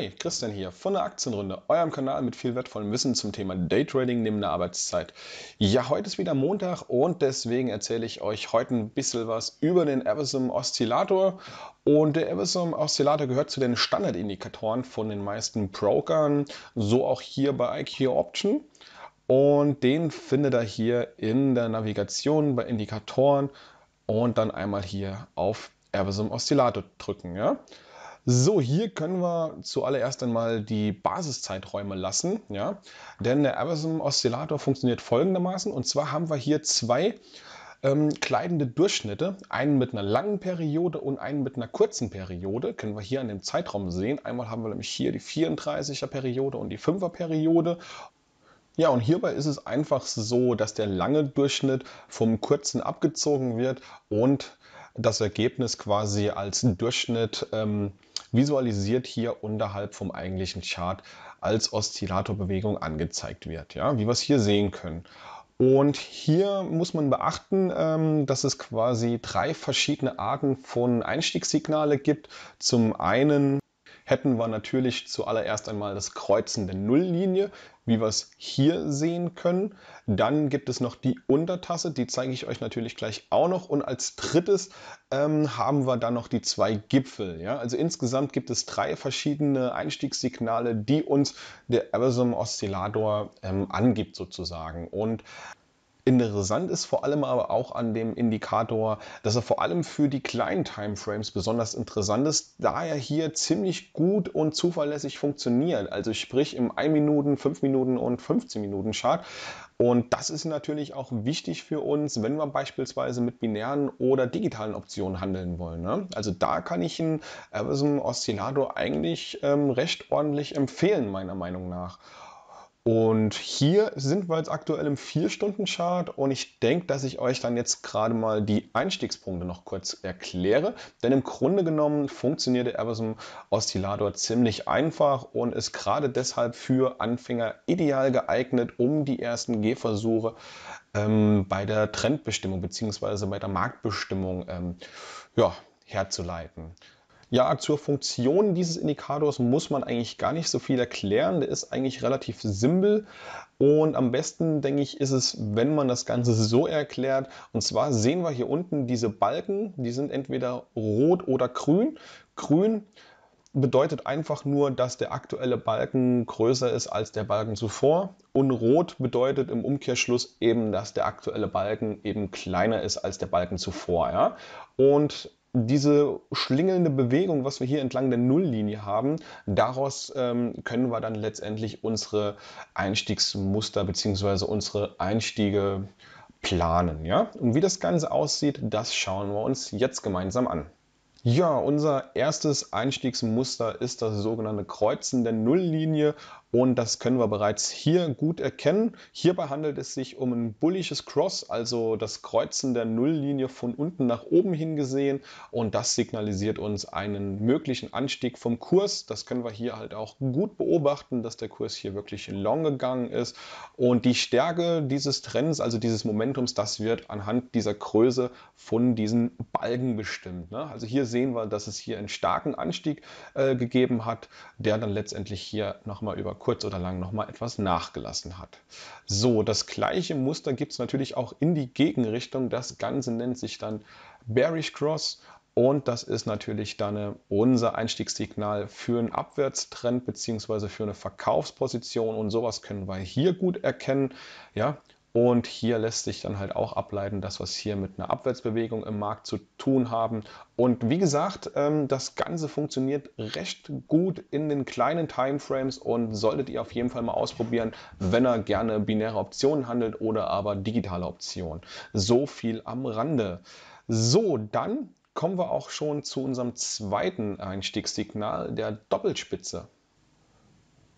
Hi, Christian hier von der Aktienrunde, eurem Kanal mit viel wertvollem Wissen zum Thema Daytrading neben der Arbeitszeit. Ja, heute ist wieder Montag und deswegen erzähle ich euch heute ein bisschen was über den Eversum Oszillator. Und der Eversum Oszillator gehört zu den Standardindikatoren von den meisten Brokern, so auch hier bei IQ Option. Und den findet ihr hier in der Navigation bei Indikatoren und dann einmal hier auf Eversum Oszillator drücken. Ja? So, hier können wir zuallererst einmal die Basiszeiträume lassen, ja, denn der Aversum-Oszillator funktioniert folgendermaßen und zwar haben wir hier zwei ähm, kleidende Durchschnitte, einen mit einer langen Periode und einen mit einer kurzen Periode, können wir hier an dem Zeitraum sehen. Einmal haben wir nämlich hier die 34er Periode und die 5er Periode ja, und hierbei ist es einfach so, dass der lange Durchschnitt vom kurzen abgezogen wird und das Ergebnis quasi als Durchschnitt ähm, visualisiert hier unterhalb vom eigentlichen Chart als Oszillatorbewegung angezeigt wird, ja, wie wir es hier sehen können. Und hier muss man beachten, ähm, dass es quasi drei verschiedene Arten von Einstiegssignale gibt. Zum einen hätten wir natürlich zuallererst einmal das Kreuzen der Nulllinie, wie wir es hier sehen können. Dann gibt es noch die Untertasse, die zeige ich euch natürlich gleich auch noch. Und als drittes ähm, haben wir dann noch die zwei Gipfel. Ja? Also insgesamt gibt es drei verschiedene Einstiegssignale, die uns der Eversum Oszillator ähm, angibt sozusagen. Und Interessant ist vor allem aber auch an dem Indikator, dass er vor allem für die kleinen Timeframes besonders interessant ist, da er hier ziemlich gut und zuverlässig funktioniert. Also sprich im 1 Minuten, 5 Minuten und 15 Minuten Chart. Und das ist natürlich auch wichtig für uns, wenn wir beispielsweise mit binären oder digitalen Optionen handeln wollen. Ne? Also da kann ich einen Amazon Oszillator eigentlich ähm, recht ordentlich empfehlen, meiner Meinung nach. Und hier sind wir jetzt aktuell im 4-Stunden-Chart und ich denke, dass ich euch dann jetzt gerade mal die Einstiegspunkte noch kurz erkläre. Denn im Grunde genommen funktioniert der Amazon oszillator ziemlich einfach und ist gerade deshalb für Anfänger ideal geeignet, um die ersten Gehversuche ähm, bei der Trendbestimmung bzw. bei der Marktbestimmung ähm, ja, herzuleiten. Ja, zur Funktion dieses Indikators muss man eigentlich gar nicht so viel erklären. Der ist eigentlich relativ simpel und am besten, denke ich, ist es, wenn man das Ganze so erklärt. Und zwar sehen wir hier unten diese Balken, die sind entweder rot oder grün. Grün bedeutet einfach nur, dass der aktuelle Balken größer ist als der Balken zuvor. Und rot bedeutet im Umkehrschluss eben, dass der aktuelle Balken eben kleiner ist als der Balken zuvor. Ja? Und diese schlingelnde Bewegung, was wir hier entlang der Nulllinie haben, daraus ähm, können wir dann letztendlich unsere Einstiegsmuster bzw. unsere Einstiege planen. Ja? Und wie das Ganze aussieht, das schauen wir uns jetzt gemeinsam an. Ja, unser erstes Einstiegsmuster ist das sogenannte Kreuzen der Nulllinie und das können wir bereits hier gut erkennen. Hierbei handelt es sich um ein bullisches Cross, also das Kreuzen der Nulllinie von unten nach oben hingesehen. Und das signalisiert uns einen möglichen Anstieg vom Kurs. Das können wir hier halt auch gut beobachten, dass der Kurs hier wirklich long gegangen ist. Und die Stärke dieses Trends, also dieses Momentums, das wird anhand dieser Größe von diesen Balken bestimmt. Ne? Also hier sehen wir, dass es hier einen starken Anstieg äh, gegeben hat, der dann letztendlich hier nochmal über kurz oder lang nochmal etwas nachgelassen hat. So, das gleiche Muster gibt es natürlich auch in die Gegenrichtung. Das Ganze nennt sich dann Bearish Cross und das ist natürlich dann äh, unser Einstiegssignal für einen Abwärtstrend bzw. für eine Verkaufsposition. Und sowas können wir hier gut erkennen. Ja, und hier lässt sich dann halt auch ableiten, dass wir es hier mit einer Abwärtsbewegung im Markt zu tun haben. Und wie gesagt, ähm, das Ganze funktioniert recht gut in den kleinen Timeframes und solltet ihr auf jeden Fall mal ausprobieren, wenn er gerne binäre Optionen handelt oder aber digitale Optionen. So viel am Rande. So, dann kommen wir auch schon zu unserem zweiten Einstiegssignal, der Doppelspitze.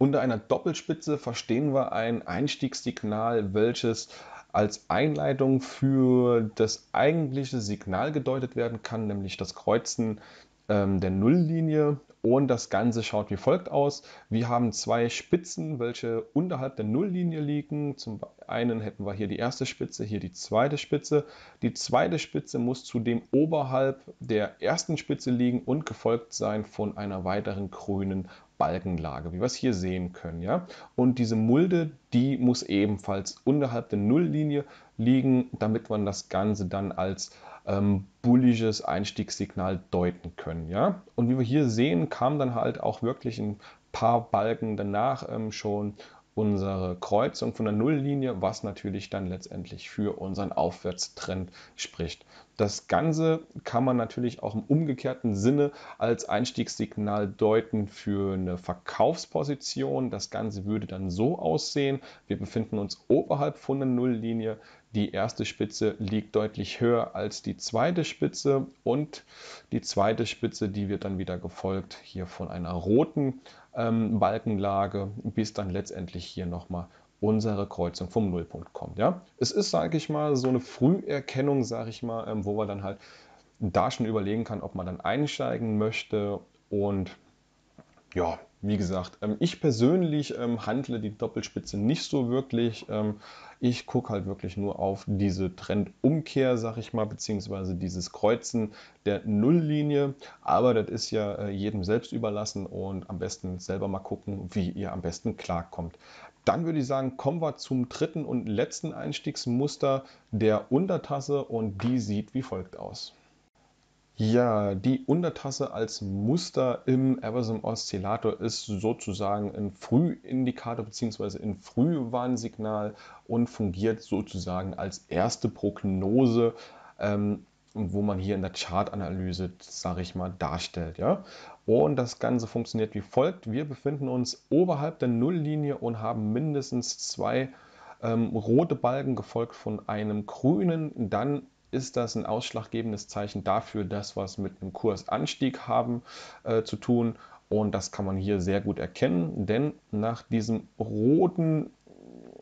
Unter einer Doppelspitze verstehen wir ein Einstiegssignal, welches als Einleitung für das eigentliche Signal gedeutet werden kann, nämlich das Kreuzen ähm, der Nulllinie. Und das Ganze schaut wie folgt aus. Wir haben zwei Spitzen, welche unterhalb der Nulllinie liegen. Zum einen hätten wir hier die erste Spitze, hier die zweite Spitze. Die zweite Spitze muss zudem oberhalb der ersten Spitze liegen und gefolgt sein von einer weiteren grünen Balkenlage, wie wir es hier sehen können. Ja? Und diese Mulde, die muss ebenfalls unterhalb der Nulllinie liegen, damit man das Ganze dann als ähm, bullisches Einstiegssignal deuten können. Ja? Und wie wir hier sehen, kam dann halt auch wirklich ein paar Balken danach ähm, schon unsere Kreuzung von der Nulllinie, was natürlich dann letztendlich für unseren Aufwärtstrend spricht. Das Ganze kann man natürlich auch im umgekehrten Sinne als Einstiegssignal deuten für eine Verkaufsposition. Das Ganze würde dann so aussehen. Wir befinden uns oberhalb von der Nulllinie. Die erste Spitze liegt deutlich höher als die zweite Spitze und die zweite Spitze, die wird dann wieder gefolgt hier von einer roten ähm, Balkenlage, bis dann letztendlich hier nochmal unsere Kreuzung vom Nullpunkt kommt. Ja? Es ist, sage ich mal, so eine Früherkennung, sage ich mal, ähm, wo man dann halt da schon überlegen kann, ob man dann einsteigen möchte. Und ja, wie gesagt, ähm, ich persönlich ähm, handle die Doppelspitze nicht so wirklich. Ähm, ich gucke halt wirklich nur auf diese Trendumkehr, sag ich mal, beziehungsweise dieses Kreuzen der Nulllinie. Aber das ist ja äh, jedem selbst überlassen und am besten selber mal gucken, wie ihr am besten klarkommt. Dann würde ich sagen, kommen wir zum dritten und letzten Einstiegsmuster der Untertasse und die sieht wie folgt aus. Ja, die Untertasse als Muster im Eversum Oszillator ist sozusagen ein Frühindikator bzw. ein Frühwarnsignal und fungiert sozusagen als erste Prognose ähm, und wo man hier in der Chartanalyse, sage ich mal, darstellt. Ja? Und das Ganze funktioniert wie folgt. Wir befinden uns oberhalb der Nulllinie und haben mindestens zwei ähm, rote Balken gefolgt von einem grünen. Dann ist das ein ausschlaggebendes Zeichen dafür, dass wir es mit einem Kursanstieg haben äh, zu tun. Und das kann man hier sehr gut erkennen, denn nach diesem roten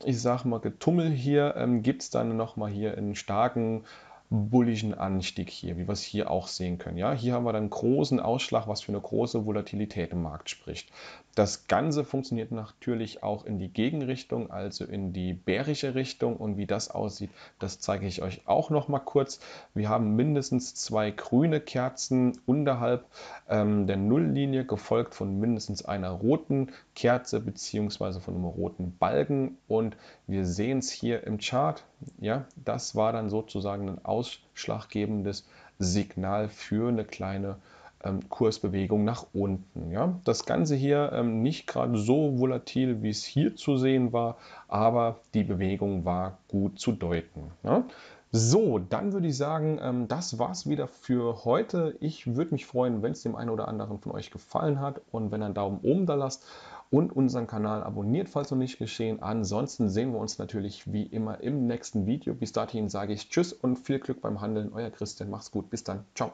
ich sag mal, Getummel hier, ähm, gibt es dann nochmal hier einen starken bullischen Anstieg hier, wie wir es hier auch sehen können. Ja, hier haben wir dann großen Ausschlag, was für eine große Volatilität im Markt spricht. Das Ganze funktioniert natürlich auch in die Gegenrichtung, also in die bärische Richtung. Und wie das aussieht, das zeige ich euch auch noch mal kurz. Wir haben mindestens zwei grüne Kerzen unterhalb ähm, der Nulllinie, gefolgt von mindestens einer roten Kerze beziehungsweise von einem roten Balken. Und wir sehen es hier im Chart. Ja, das war dann sozusagen ein Ausschlag ausschlaggebendes Signal für eine kleine ähm, Kursbewegung nach unten. Ja? Das Ganze hier ähm, nicht gerade so volatil, wie es hier zu sehen war, aber die Bewegung war gut zu deuten. Ja? So, dann würde ich sagen, ähm, das war's wieder für heute. Ich würde mich freuen, wenn es dem einen oder anderen von euch gefallen hat und wenn ihr einen Daumen oben da lasst und unseren Kanal abonniert, falls noch nicht geschehen. Ansonsten sehen wir uns natürlich wie immer im nächsten Video. Bis dahin sage ich Tschüss und viel Glück beim Handeln. Euer Christian, macht's gut. Bis dann. Ciao.